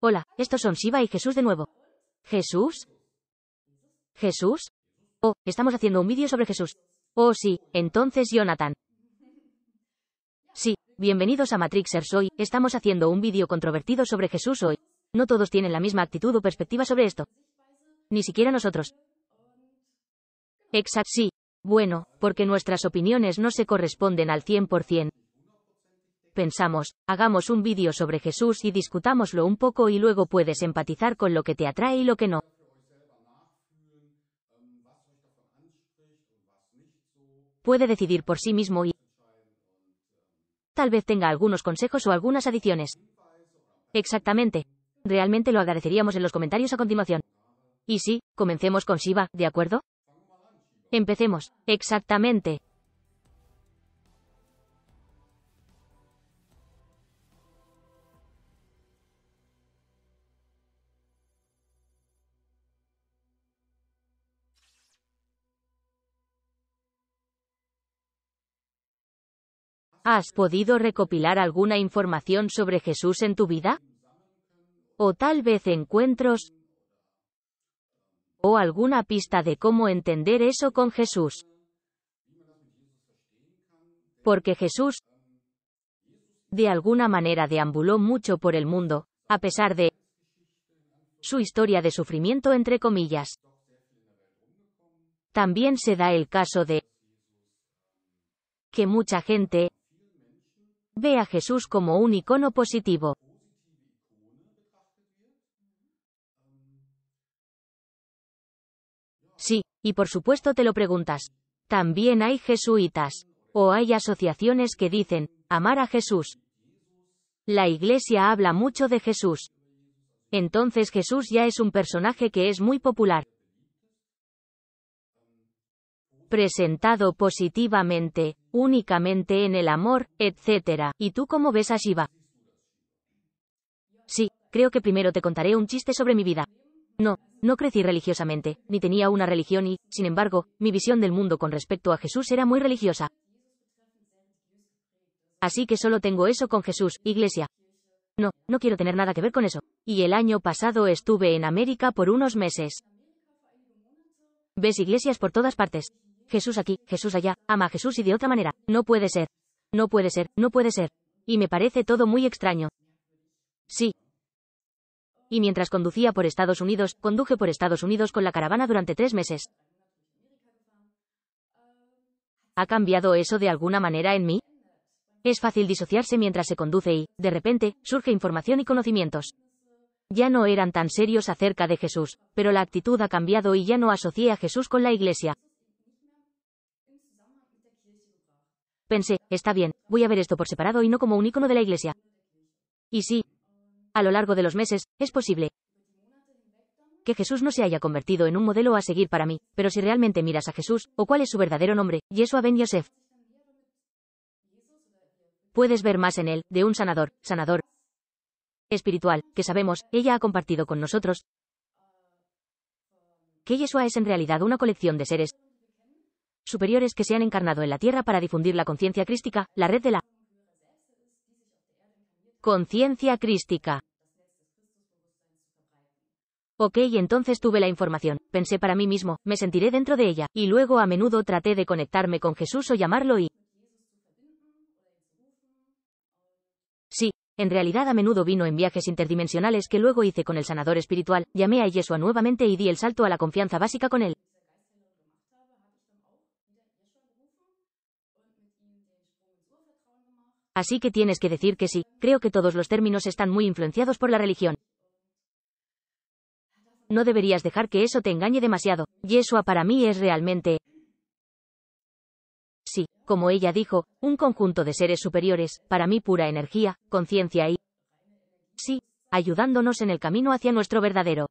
Hola, estos son Shiva y Jesús de nuevo. ¿Jesús? ¿Jesús? Oh, estamos haciendo un vídeo sobre Jesús. Oh, sí, entonces Jonathan. Sí, bienvenidos a Matrixers hoy, estamos haciendo un vídeo controvertido sobre Jesús hoy. No todos tienen la misma actitud o perspectiva sobre esto. Ni siquiera nosotros. Exacto, sí. Bueno, porque nuestras opiniones no se corresponden al 100% pensamos, hagamos un vídeo sobre Jesús y discutámoslo un poco y luego puedes empatizar con lo que te atrae y lo que no. Puede decidir por sí mismo y tal vez tenga algunos consejos o algunas adiciones. Exactamente. Realmente lo agradeceríamos en los comentarios a continuación. Y sí, comencemos con Shiva, ¿de acuerdo? Empecemos. Exactamente. ¿Has podido recopilar alguna información sobre Jesús en tu vida? O tal vez encuentros o alguna pista de cómo entender eso con Jesús. Porque Jesús, de alguna manera, deambuló mucho por el mundo, a pesar de su historia de sufrimiento entre comillas. También se da el caso de que mucha gente ve a Jesús como un icono positivo. Sí, y por supuesto te lo preguntas. También hay jesuitas. O hay asociaciones que dicen, amar a Jesús. La Iglesia habla mucho de Jesús. Entonces Jesús ya es un personaje que es muy popular presentado positivamente, únicamente en el amor, etc. ¿Y tú cómo ves a Shiva? Sí, creo que primero te contaré un chiste sobre mi vida. No, no crecí religiosamente, ni tenía una religión y, sin embargo, mi visión del mundo con respecto a Jesús era muy religiosa. Así que solo tengo eso con Jesús, iglesia. No, no quiero tener nada que ver con eso. Y el año pasado estuve en América por unos meses. Ves iglesias por todas partes. Jesús aquí, Jesús allá, ama a Jesús y de otra manera. No puede ser. No puede ser, no puede ser. Y me parece todo muy extraño. Sí. Y mientras conducía por Estados Unidos, conduje por Estados Unidos con la caravana durante tres meses. ¿Ha cambiado eso de alguna manera en mí? Es fácil disociarse mientras se conduce y, de repente, surge información y conocimientos. Ya no eran tan serios acerca de Jesús, pero la actitud ha cambiado y ya no asocié a Jesús con la Iglesia. Pensé, está bien, voy a ver esto por separado y no como un icono de la iglesia. Y sí, a lo largo de los meses, es posible que Jesús no se haya convertido en un modelo a seguir para mí, pero si realmente miras a Jesús, o cuál es su verdadero nombre, Yeshua Ben Yosef, puedes ver más en él, de un sanador, sanador espiritual, que sabemos, ella ha compartido con nosotros, que Yeshua es en realidad una colección de seres, superiores que se han encarnado en la tierra para difundir la conciencia crística, la red de la conciencia crística. Ok, entonces tuve la información, pensé para mí mismo, me sentiré dentro de ella, y luego a menudo traté de conectarme con Jesús o llamarlo y... Sí, en realidad a menudo vino en viajes interdimensionales que luego hice con el sanador espiritual, llamé a Yeshua nuevamente y di el salto a la confianza básica con él. Así que tienes que decir que sí, creo que todos los términos están muy influenciados por la religión. No deberías dejar que eso te engañe demasiado. Yeshua para mí es realmente... Sí, como ella dijo, un conjunto de seres superiores, para mí pura energía, conciencia y... Sí, ayudándonos en el camino hacia nuestro verdadero.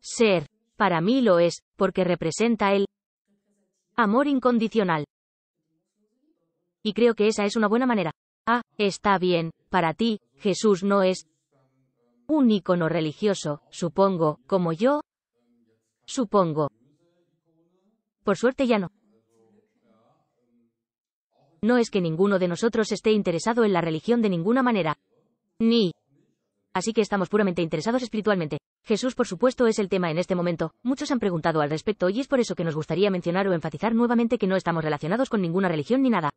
Ser, para mí lo es, porque representa el Amor incondicional. Y creo que esa es una buena manera. Ah, está bien, para ti, Jesús no es un ícono religioso, supongo, como yo. Supongo. Por suerte ya no. No es que ninguno de nosotros esté interesado en la religión de ninguna manera. Ni, así que estamos puramente interesados espiritualmente. Jesús, por supuesto, es el tema en este momento. Muchos han preguntado al respecto y es por eso que nos gustaría mencionar o enfatizar nuevamente que no estamos relacionados con ninguna religión ni nada.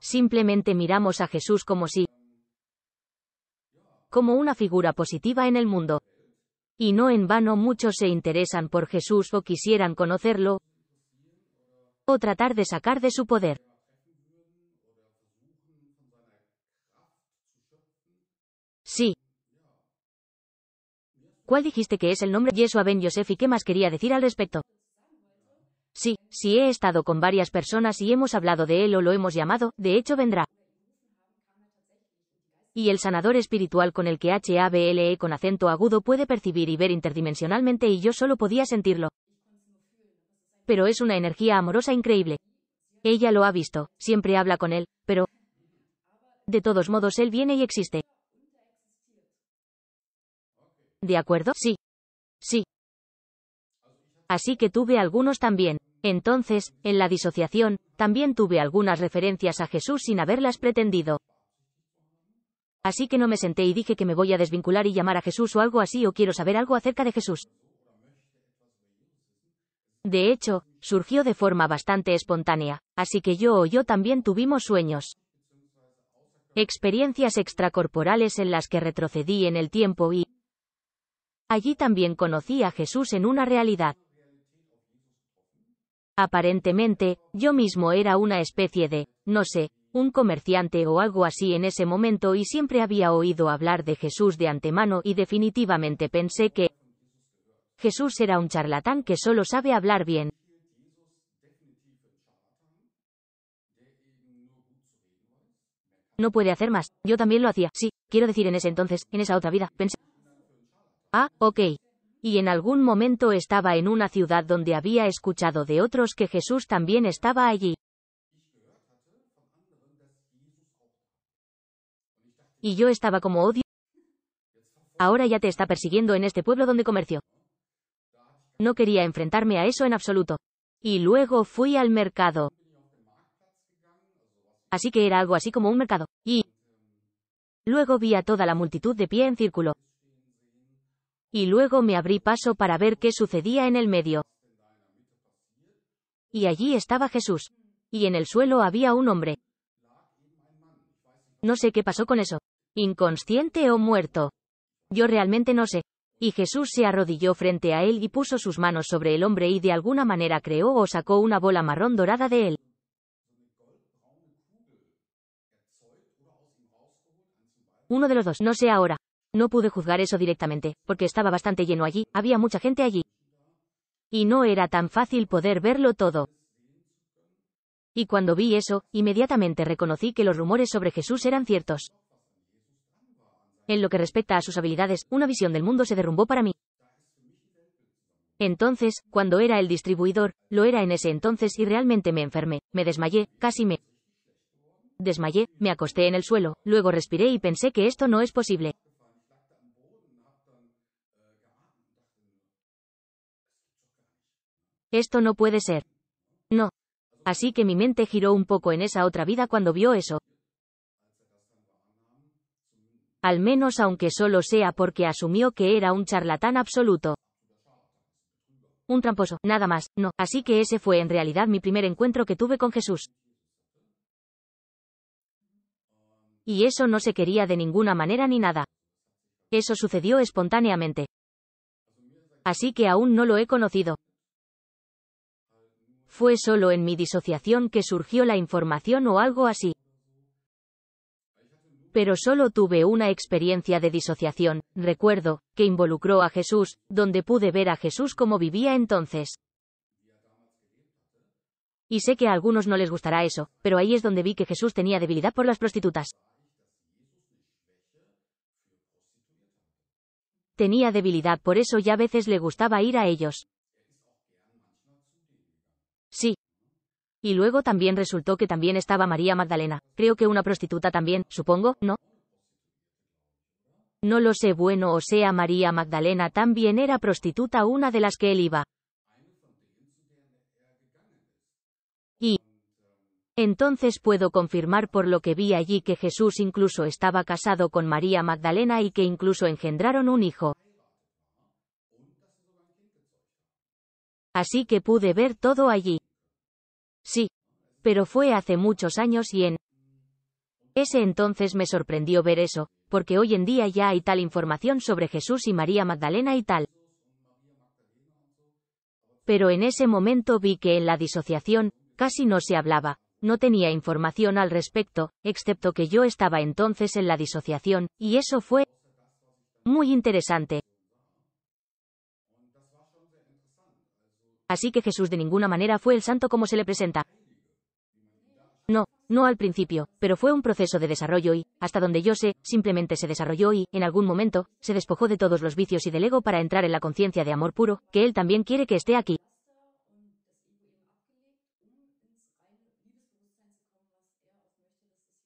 Simplemente miramos a Jesús como si como una figura positiva en el mundo. Y no en vano muchos se interesan por Jesús o quisieran conocerlo, o tratar de sacar de su poder. Sí. ¿Cuál dijiste que es el nombre Yeshua Ben Yosef y qué más quería decir al respecto? Sí, sí he estado con varias personas y hemos hablado de él o lo hemos llamado, de hecho vendrá. Y el sanador espiritual con el que HABLE con acento agudo puede percibir y ver interdimensionalmente y yo solo podía sentirlo. Pero es una energía amorosa increíble. Ella lo ha visto, siempre habla con él, pero... De todos modos él viene y existe. ¿De acuerdo? Sí. Sí. Así que tuve algunos también. Entonces, en la disociación, también tuve algunas referencias a Jesús sin haberlas pretendido. Así que no me senté y dije que me voy a desvincular y llamar a Jesús o algo así o quiero saber algo acerca de Jesús. De hecho, surgió de forma bastante espontánea, así que yo o yo también tuvimos sueños. Experiencias extracorporales en las que retrocedí en el tiempo y, Allí también conocí a Jesús en una realidad. Aparentemente, yo mismo era una especie de, no sé, un comerciante o algo así en ese momento y siempre había oído hablar de Jesús de antemano y definitivamente pensé que Jesús era un charlatán que solo sabe hablar bien. No puede hacer más, yo también lo hacía, sí, quiero decir en ese entonces, en esa otra vida, pensé. Ah, ok. Y en algún momento estaba en una ciudad donde había escuchado de otros que Jesús también estaba allí. Y yo estaba como odio. Ahora ya te está persiguiendo en este pueblo donde comercio. No quería enfrentarme a eso en absoluto. Y luego fui al mercado. Así que era algo así como un mercado. Y luego vi a toda la multitud de pie en círculo. Y luego me abrí paso para ver qué sucedía en el medio. Y allí estaba Jesús. Y en el suelo había un hombre. No sé qué pasó con eso. Inconsciente o muerto. Yo realmente no sé. Y Jesús se arrodilló frente a él y puso sus manos sobre el hombre y de alguna manera creó o sacó una bola marrón dorada de él. Uno de los dos, no sé ahora. No pude juzgar eso directamente, porque estaba bastante lleno allí, había mucha gente allí. Y no era tan fácil poder verlo todo. Y cuando vi eso, inmediatamente reconocí que los rumores sobre Jesús eran ciertos. En lo que respecta a sus habilidades, una visión del mundo se derrumbó para mí. Entonces, cuando era el distribuidor, lo era en ese entonces y realmente me enfermé, me desmayé, casi me desmayé, me acosté en el suelo, luego respiré y pensé que esto no es posible. Esto no puede ser. No. Así que mi mente giró un poco en esa otra vida cuando vio eso. Al menos aunque solo sea porque asumió que era un charlatán absoluto. Un tramposo, nada más, no. Así que ese fue en realidad mi primer encuentro que tuve con Jesús. Y eso no se quería de ninguna manera ni nada. Eso sucedió espontáneamente. Así que aún no lo he conocido fue solo en mi disociación que surgió la información o algo así. Pero solo tuve una experiencia de disociación, recuerdo, que involucró a Jesús, donde pude ver a Jesús como vivía entonces. Y sé que a algunos no les gustará eso, pero ahí es donde vi que Jesús tenía debilidad por las prostitutas. Tenía debilidad por eso ya a veces le gustaba ir a ellos. Sí. Y luego también resultó que también estaba María Magdalena. Creo que una prostituta también, supongo, ¿no? No lo sé, bueno, o sea, María Magdalena también era prostituta, una de las que él iba. Y entonces puedo confirmar por lo que vi allí que Jesús incluso estaba casado con María Magdalena y que incluso engendraron un hijo. Así que pude ver todo allí. Sí. Pero fue hace muchos años y en ese entonces me sorprendió ver eso, porque hoy en día ya hay tal información sobre Jesús y María Magdalena y tal. Pero en ese momento vi que en la disociación, casi no se hablaba, no tenía información al respecto, excepto que yo estaba entonces en la disociación, y eso fue muy interesante, Así que Jesús de ninguna manera fue el santo como se le presenta. No, no al principio, pero fue un proceso de desarrollo y, hasta donde yo sé, simplemente se desarrolló y, en algún momento, se despojó de todos los vicios y del ego para entrar en la conciencia de amor puro, que él también quiere que esté aquí.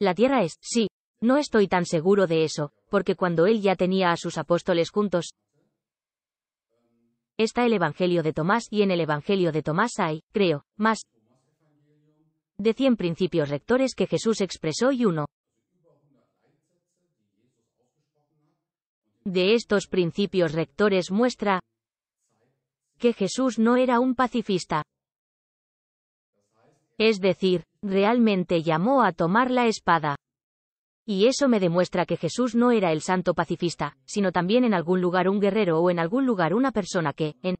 La tierra es, sí. No estoy tan seguro de eso, porque cuando él ya tenía a sus apóstoles juntos, está el Evangelio de Tomás y en el Evangelio de Tomás hay, creo, más de 100 principios rectores que Jesús expresó y uno de estos principios rectores muestra que Jesús no era un pacifista. Es decir, realmente llamó a tomar la espada. Y eso me demuestra que Jesús no era el santo pacifista, sino también en algún lugar un guerrero o en algún lugar una persona que, en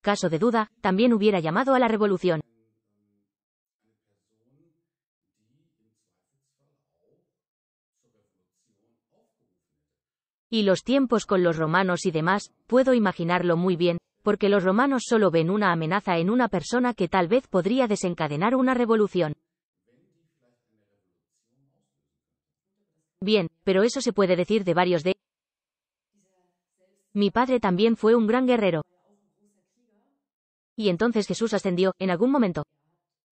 caso de duda, también hubiera llamado a la revolución. Y los tiempos con los romanos y demás, puedo imaginarlo muy bien, porque los romanos solo ven una amenaza en una persona que tal vez podría desencadenar una revolución. Bien, pero eso se puede decir de varios de... Mi padre también fue un gran guerrero. Y entonces Jesús ascendió, en algún momento.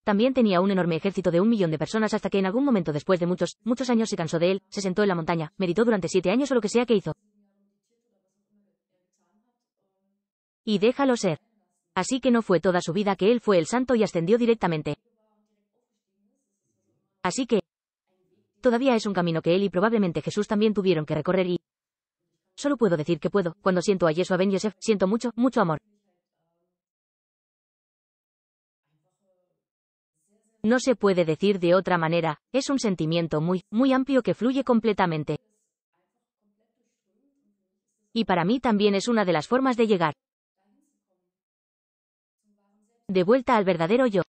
También tenía un enorme ejército de un millón de personas hasta que en algún momento después de muchos, muchos años se cansó de él, se sentó en la montaña, meditó durante siete años o lo que sea que hizo. Y déjalo ser. Así que no fue toda su vida que él fue el santo y ascendió directamente. Así que, Todavía es un camino que él y probablemente Jesús también tuvieron que recorrer y... Solo puedo decir que puedo, cuando siento a Yeshua Ben Yosef, siento mucho, mucho amor. No se puede decir de otra manera, es un sentimiento muy, muy amplio que fluye completamente. Y para mí también es una de las formas de llegar. De vuelta al verdadero yo.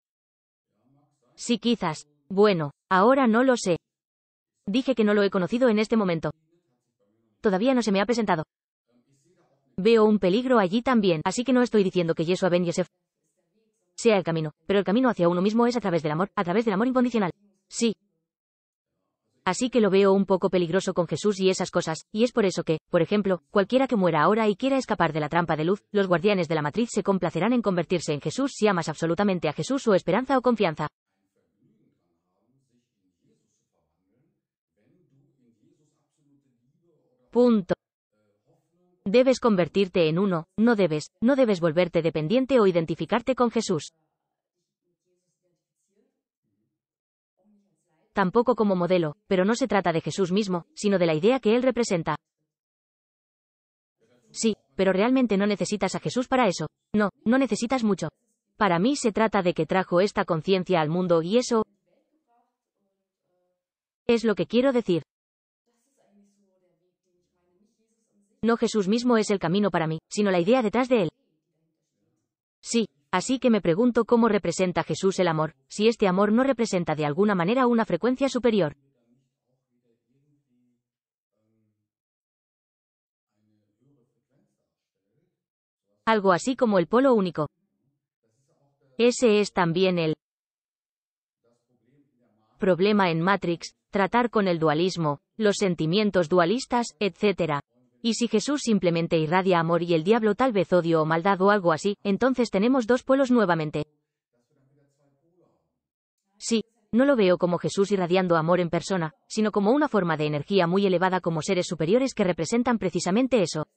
Sí, quizás. Bueno, ahora no lo sé. Dije que no lo he conocido en este momento. Todavía no se me ha presentado. Veo un peligro allí también, así que no estoy diciendo que Yeshua Ben Yosef sea el camino, pero el camino hacia uno mismo es a través del amor, a través del amor incondicional. Sí. Así que lo veo un poco peligroso con Jesús y esas cosas, y es por eso que, por ejemplo, cualquiera que muera ahora y quiera escapar de la trampa de luz, los guardianes de la matriz se complacerán en convertirse en Jesús si amas absolutamente a Jesús o esperanza o confianza. Punto. Debes convertirte en uno, no debes, no debes volverte dependiente o identificarte con Jesús. Tampoco como modelo, pero no se trata de Jesús mismo, sino de la idea que él representa. Sí, pero realmente no necesitas a Jesús para eso. No, no necesitas mucho. Para mí se trata de que trajo esta conciencia al mundo y eso es lo que quiero decir. No Jesús mismo es el camino para mí, sino la idea detrás de él. Sí, así que me pregunto cómo representa Jesús el amor, si este amor no representa de alguna manera una frecuencia superior. Algo así como el polo único. Ese es también el problema en Matrix, tratar con el dualismo, los sentimientos dualistas, etc. Y si Jesús simplemente irradia amor y el diablo tal vez odio o maldad o algo así, entonces tenemos dos pueblos nuevamente. Sí, no lo veo como Jesús irradiando amor en persona, sino como una forma de energía muy elevada como seres superiores que representan precisamente eso.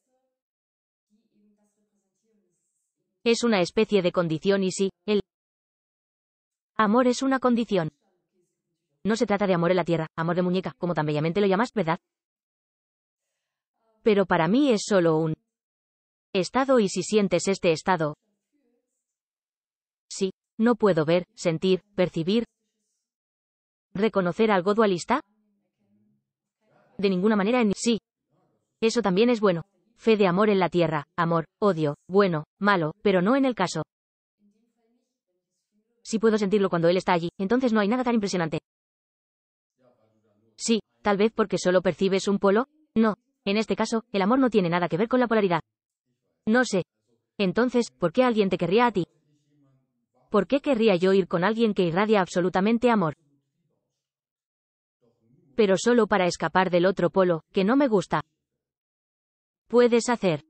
Es una especie de condición y sí, el amor es una condición. No se trata de amor en la tierra, amor de muñeca, como tan bellamente lo llamas, ¿verdad? pero para mí es solo un estado y si sientes este estado, sí, no puedo ver, sentir, percibir, reconocer algo dualista, de ninguna manera en sí. Eso también es bueno. Fe de amor en la tierra, amor, odio, bueno, malo, pero no en el caso. Si puedo sentirlo cuando él está allí, entonces no hay nada tan impresionante. Sí, tal vez porque solo percibes un polo. No, en este caso, el amor no tiene nada que ver con la polaridad. No sé. Entonces, ¿por qué alguien te querría a ti? ¿Por qué querría yo ir con alguien que irradia absolutamente amor? Pero solo para escapar del otro polo, que no me gusta. Puedes hacer.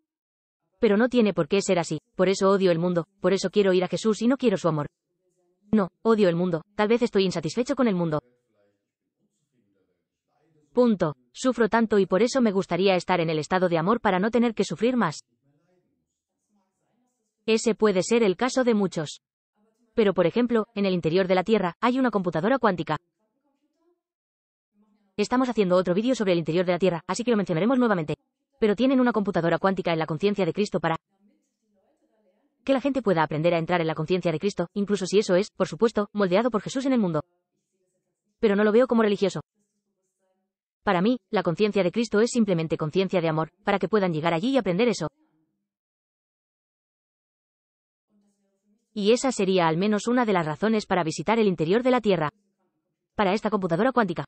Pero no tiene por qué ser así, por eso odio el mundo, por eso quiero ir a Jesús y no quiero su amor. No, odio el mundo, tal vez estoy insatisfecho con el mundo. Punto. Sufro tanto y por eso me gustaría estar en el estado de amor para no tener que sufrir más. Ese puede ser el caso de muchos. Pero por ejemplo, en el interior de la Tierra hay una computadora cuántica. Estamos haciendo otro vídeo sobre el interior de la Tierra, así que lo mencionaremos nuevamente. Pero tienen una computadora cuántica en la conciencia de Cristo para que la gente pueda aprender a entrar en la conciencia de Cristo, incluso si eso es, por supuesto, moldeado por Jesús en el mundo. Pero no lo veo como religioso. Para mí, la conciencia de Cristo es simplemente conciencia de amor, para que puedan llegar allí y aprender eso. Y esa sería al menos una de las razones para visitar el interior de la Tierra. Para esta computadora cuántica.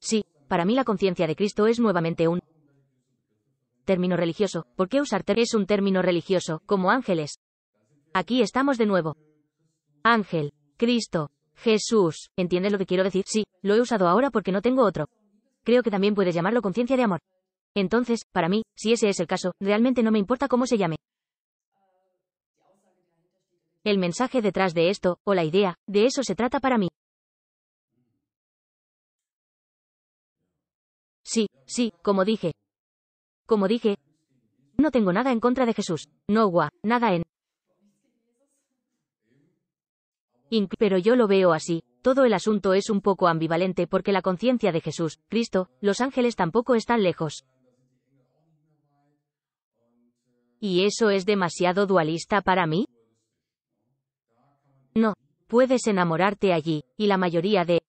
Sí, para mí la conciencia de Cristo es nuevamente un término religioso. ¿Por qué usar ter es un término religioso, como ángeles? Aquí estamos de nuevo. Ángel, Cristo, Jesús, ¿entiendes lo que quiero decir? Sí, lo he usado ahora porque no tengo otro. Creo que también puedes llamarlo conciencia de amor. Entonces, para mí, si ese es el caso, realmente no me importa cómo se llame. El mensaje detrás de esto, o la idea, de eso se trata para mí. Sí, sí, como dije. Como dije. No tengo nada en contra de Jesús. No, gua, nada en. Pero yo lo veo así, todo el asunto es un poco ambivalente porque la conciencia de Jesús, Cristo, los ángeles tampoco están lejos. ¿Y eso es demasiado dualista para mí? No, puedes enamorarte allí, y la mayoría de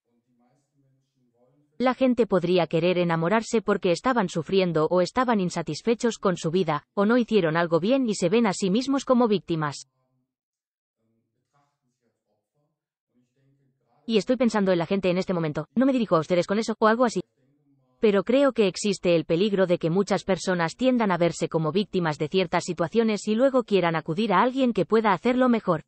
la gente podría querer enamorarse porque estaban sufriendo o estaban insatisfechos con su vida, o no hicieron algo bien y se ven a sí mismos como víctimas. Y estoy pensando en la gente en este momento, no me dirijo a ustedes con eso, o algo así. Pero creo que existe el peligro de que muchas personas tiendan a verse como víctimas de ciertas situaciones y luego quieran acudir a alguien que pueda hacerlo mejor.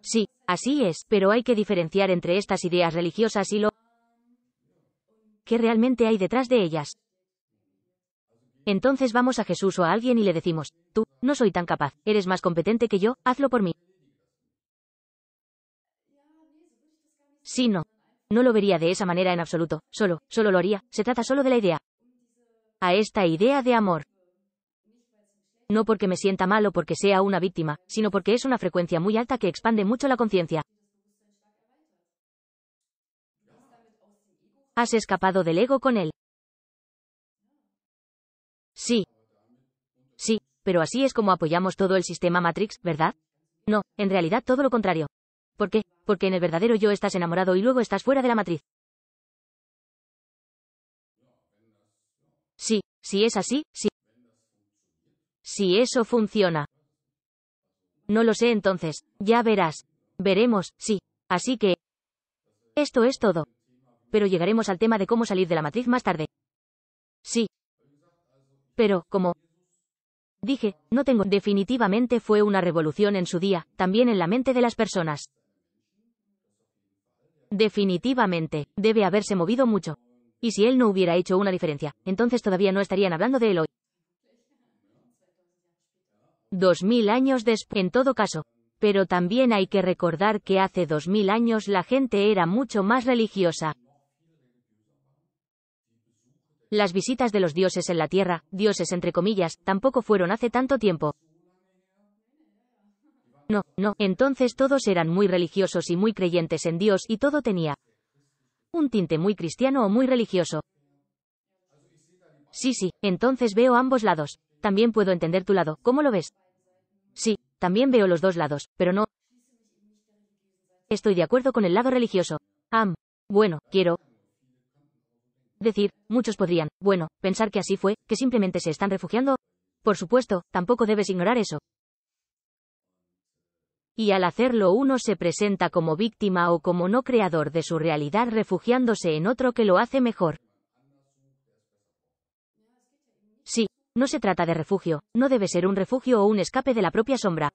Sí, así es, pero hay que diferenciar entre estas ideas religiosas y lo que realmente hay detrás de ellas. Entonces vamos a Jesús o a alguien y le decimos, tú, no soy tan capaz, eres más competente que yo, hazlo por mí. Sí, no. No lo vería de esa manera en absoluto, solo, solo lo haría, se trata solo de la idea. A esta idea de amor. No porque me sienta mal o porque sea una víctima, sino porque es una frecuencia muy alta que expande mucho la conciencia. Has escapado del ego con él. Sí. Sí, pero así es como apoyamos todo el sistema Matrix, ¿verdad? No, en realidad todo lo contrario. ¿Por qué? Porque en el verdadero yo estás enamorado y luego estás fuera de la matriz. Sí, si es así, sí. Si eso funciona. No lo sé entonces, ya verás. Veremos, sí. Así que... Esto es todo. Pero llegaremos al tema de cómo salir de la matriz más tarde. Sí, pero, como dije, no tengo. Definitivamente fue una revolución en su día, también en la mente de las personas. Definitivamente, debe haberse movido mucho. Y si él no hubiera hecho una diferencia, entonces todavía no estarían hablando de él hoy. Dos mil años después, en todo caso. Pero también hay que recordar que hace dos mil años la gente era mucho más religiosa. Las visitas de los dioses en la tierra, dioses entre comillas, tampoco fueron hace tanto tiempo. No, no, entonces todos eran muy religiosos y muy creyentes en Dios y todo tenía un tinte muy cristiano o muy religioso. Sí, sí, entonces veo ambos lados. También puedo entender tu lado, ¿cómo lo ves? Sí, también veo los dos lados, pero no estoy de acuerdo con el lado religioso. Am. Bueno, quiero, decir, muchos podrían, bueno, pensar que así fue, que simplemente se están refugiando. Por supuesto, tampoco debes ignorar eso. Y al hacerlo uno se presenta como víctima o como no creador de su realidad refugiándose en otro que lo hace mejor. Sí, no se trata de refugio, no debe ser un refugio o un escape de la propia sombra,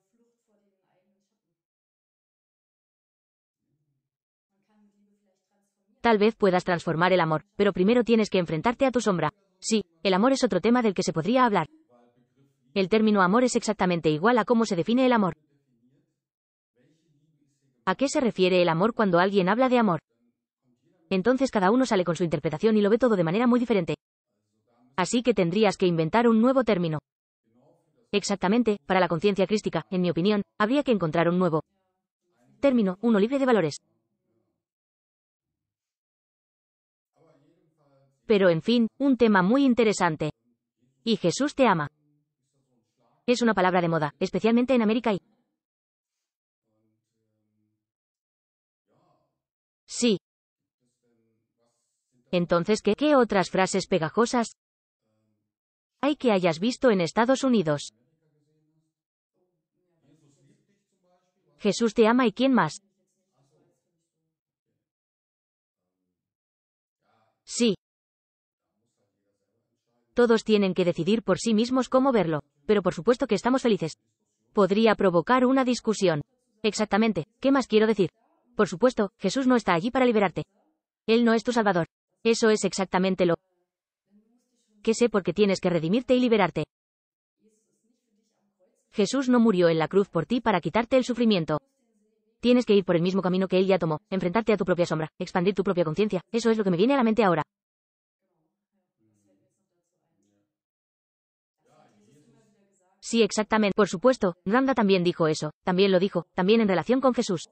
Tal vez puedas transformar el amor, pero primero tienes que enfrentarte a tu sombra. Sí, el amor es otro tema del que se podría hablar. El término amor es exactamente igual a cómo se define el amor. ¿A qué se refiere el amor cuando alguien habla de amor? Entonces cada uno sale con su interpretación y lo ve todo de manera muy diferente. Así que tendrías que inventar un nuevo término. Exactamente, para la conciencia crística, en mi opinión, habría que encontrar un nuevo término, uno libre de valores. Pero en fin, un tema muy interesante. Y Jesús te ama. Es una palabra de moda, especialmente en América y... Sí. Entonces, ¿qué, qué otras frases pegajosas hay que hayas visto en Estados Unidos? Jesús te ama y quién más. Sí. Todos tienen que decidir por sí mismos cómo verlo, pero por supuesto que estamos felices. Podría provocar una discusión. Exactamente, ¿qué más quiero decir? Por supuesto, Jesús no está allí para liberarte. Él no es tu Salvador. Eso es exactamente lo que sé porque tienes que redimirte y liberarte. Jesús no murió en la cruz por ti para quitarte el sufrimiento. Tienes que ir por el mismo camino que Él ya tomó, enfrentarte a tu propia sombra, expandir tu propia conciencia, eso es lo que me viene a la mente ahora. Sí, exactamente. Por supuesto, Randa también dijo eso, también lo dijo, también en relación con Jesús.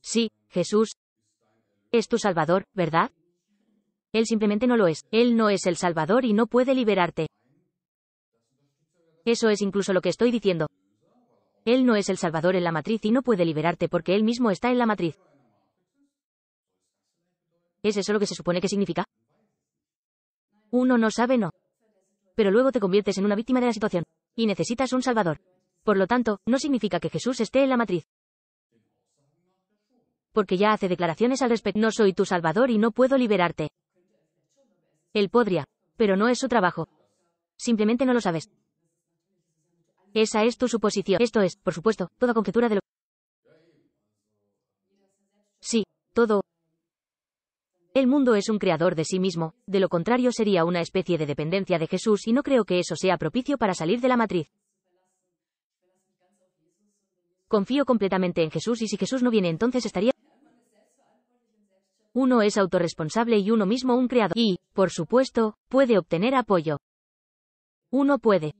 Sí, Jesús es tu Salvador, ¿verdad? Él simplemente no lo es. Él no es el Salvador y no puede liberarte. Eso es incluso lo que estoy diciendo. Él no es el Salvador en la matriz y no puede liberarte porque él mismo está en la matriz. ¿Es eso lo que se supone que significa? Uno no sabe no. Pero luego te conviertes en una víctima de la situación. Y necesitas un salvador. Por lo tanto, no significa que Jesús esté en la matriz. Porque ya hace declaraciones al respecto. No soy tu salvador y no puedo liberarte. Él podría, pero no es su trabajo. Simplemente no lo sabes. Esa es tu suposición. Esto es, por supuesto, toda conjetura de lo. Sí, todo, el mundo es un creador de sí mismo, de lo contrario sería una especie de dependencia de Jesús y no creo que eso sea propicio para salir de la matriz. Confío completamente en Jesús y si Jesús no viene entonces estaría... Uno es autorresponsable y uno mismo un creador. Y, por supuesto, puede obtener apoyo. Uno puede.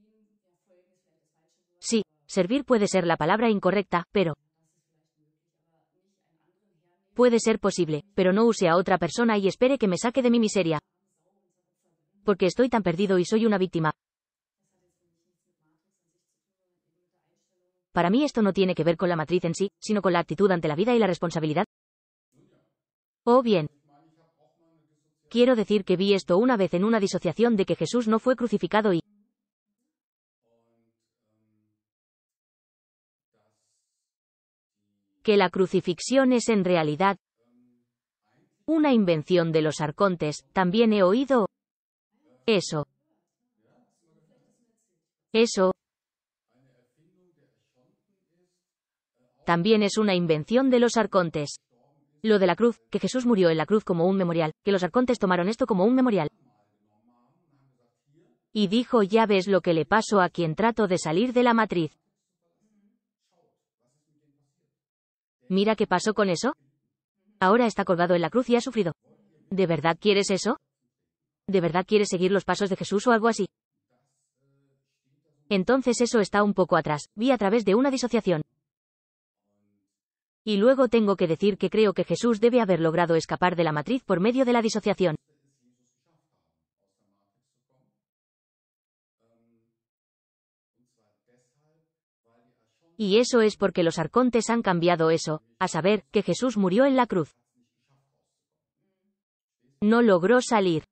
Sí, servir puede ser la palabra incorrecta, pero, Puede ser posible, pero no use a otra persona y espere que me saque de mi miseria. Porque estoy tan perdido y soy una víctima. Para mí esto no tiene que ver con la matriz en sí, sino con la actitud ante la vida y la responsabilidad. O bien, quiero decir que vi esto una vez en una disociación de que Jesús no fue crucificado y que la crucifixión es en realidad una invención de los arcontes, también he oído eso. Eso también es una invención de los arcontes. Lo de la cruz, que Jesús murió en la cruz como un memorial, que los arcontes tomaron esto como un memorial. Y dijo, ya ves lo que le pasó a quien trato de salir de la matriz. Mira qué pasó con eso. Ahora está colgado en la cruz y ha sufrido. ¿De verdad quieres eso? ¿De verdad quieres seguir los pasos de Jesús o algo así? Entonces eso está un poco atrás, vi a través de una disociación. Y luego tengo que decir que creo que Jesús debe haber logrado escapar de la matriz por medio de la disociación. Y eso es porque los arcontes han cambiado eso, a saber, que Jesús murió en la cruz. No logró salir.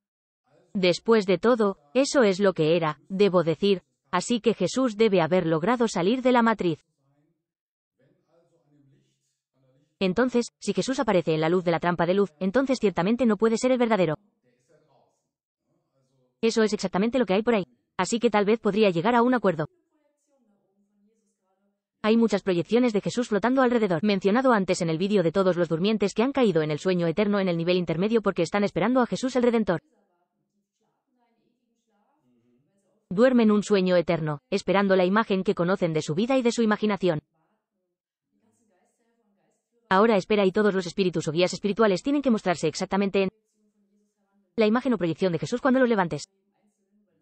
Después de todo, eso es lo que era, debo decir, así que Jesús debe haber logrado salir de la matriz. Entonces, si Jesús aparece en la luz de la trampa de luz, entonces ciertamente no puede ser el verdadero. Eso es exactamente lo que hay por ahí. Así que tal vez podría llegar a un acuerdo. Hay muchas proyecciones de Jesús flotando alrededor, mencionado antes en el vídeo de todos los durmientes que han caído en el sueño eterno en el nivel intermedio porque están esperando a Jesús el Redentor. Duermen un sueño eterno, esperando la imagen que conocen de su vida y de su imaginación. Ahora espera y todos los espíritus o guías espirituales tienen que mostrarse exactamente en la imagen o proyección de Jesús cuando lo levantes.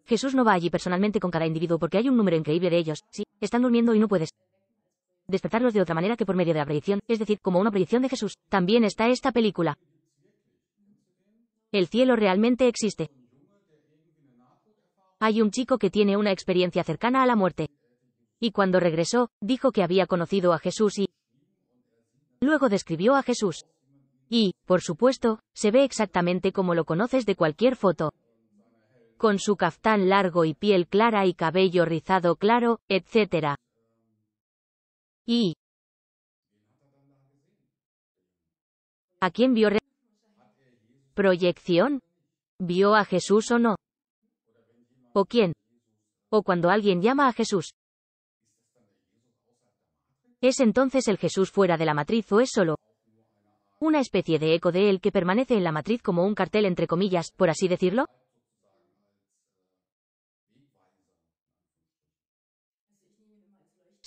Jesús no va allí personalmente con cada individuo porque hay un número increíble de ellos. Sí, están durmiendo y no puedes despertarlos de otra manera que por medio de la predicción, es decir, como una predicción de Jesús. También está esta película. El cielo realmente existe. Hay un chico que tiene una experiencia cercana a la muerte. Y cuando regresó, dijo que había conocido a Jesús y luego describió a Jesús. Y, por supuesto, se ve exactamente como lo conoces de cualquier foto. Con su caftán largo y piel clara y cabello rizado claro, etc y ¿A quién vio proyección? ¿Vio a Jesús o no? ¿O quién? ¿O cuando alguien llama a Jesús? ¿Es entonces el Jesús fuera de la matriz o es solo una especie de eco de él que permanece en la matriz como un cartel entre comillas, por así decirlo?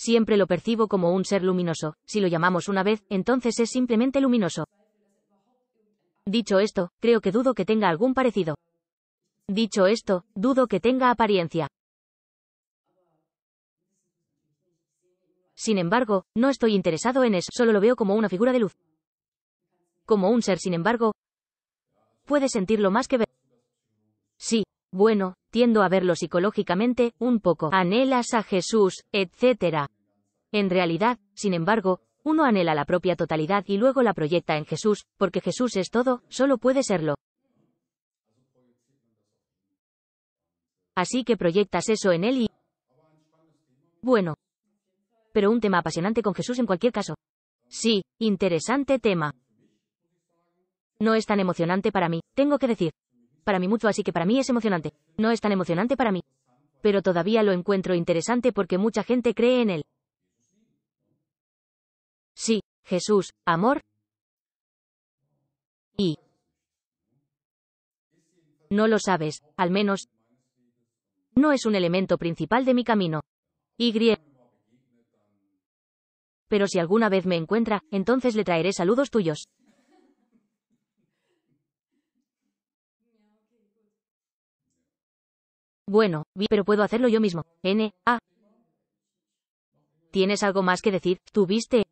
siempre lo percibo como un ser luminoso, si lo llamamos una vez, entonces es simplemente luminoso. Dicho esto, creo que dudo que tenga algún parecido. Dicho esto, dudo que tenga apariencia. Sin embargo, no estoy interesado en eso, solo lo veo como una figura de luz. Como un ser, sin embargo, puede sentirlo más que ver. Sí, bueno, tiendo a verlo psicológicamente, un poco, anhelas a Jesús, etc. En realidad, sin embargo, uno anhela la propia totalidad y luego la proyecta en Jesús, porque Jesús es todo, solo puede serlo. Así que proyectas eso en él y... Bueno. Pero un tema apasionante con Jesús en cualquier caso. Sí, interesante tema. No es tan emocionante para mí, tengo que decir para mí mucho así que para mí es emocionante. No es tan emocionante para mí. Pero todavía lo encuentro interesante porque mucha gente cree en él. Sí, Jesús, amor. Y... No lo sabes, al menos... No es un elemento principal de mi camino. Y pero si alguna vez me encuentra, entonces le traeré saludos tuyos. Bueno, vi, pero puedo hacerlo yo mismo. N, A. ¿Tienes algo más que decir? ¿Tuviste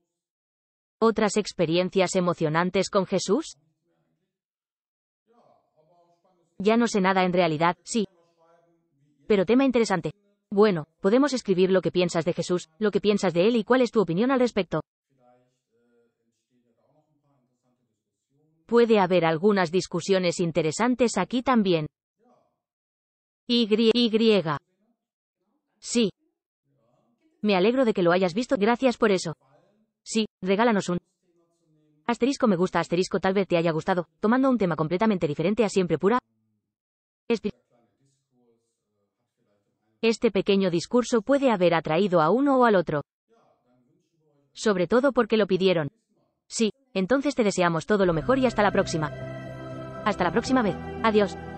otras experiencias emocionantes con Jesús? Ya no sé nada en realidad, sí. Pero tema interesante. Bueno, podemos escribir lo que piensas de Jesús, lo que piensas de él y cuál es tu opinión al respecto. Puede haber algunas discusiones interesantes aquí también. Y. Sí. Me alegro de que lo hayas visto. Gracias por eso. Sí, regálanos un. Asterisco me gusta, asterisco tal vez te haya gustado, tomando un tema completamente diferente a siempre pura. Este pequeño discurso puede haber atraído a uno o al otro. Sobre todo porque lo pidieron. Sí, entonces te deseamos todo lo mejor y hasta la próxima. Hasta la próxima vez. Adiós.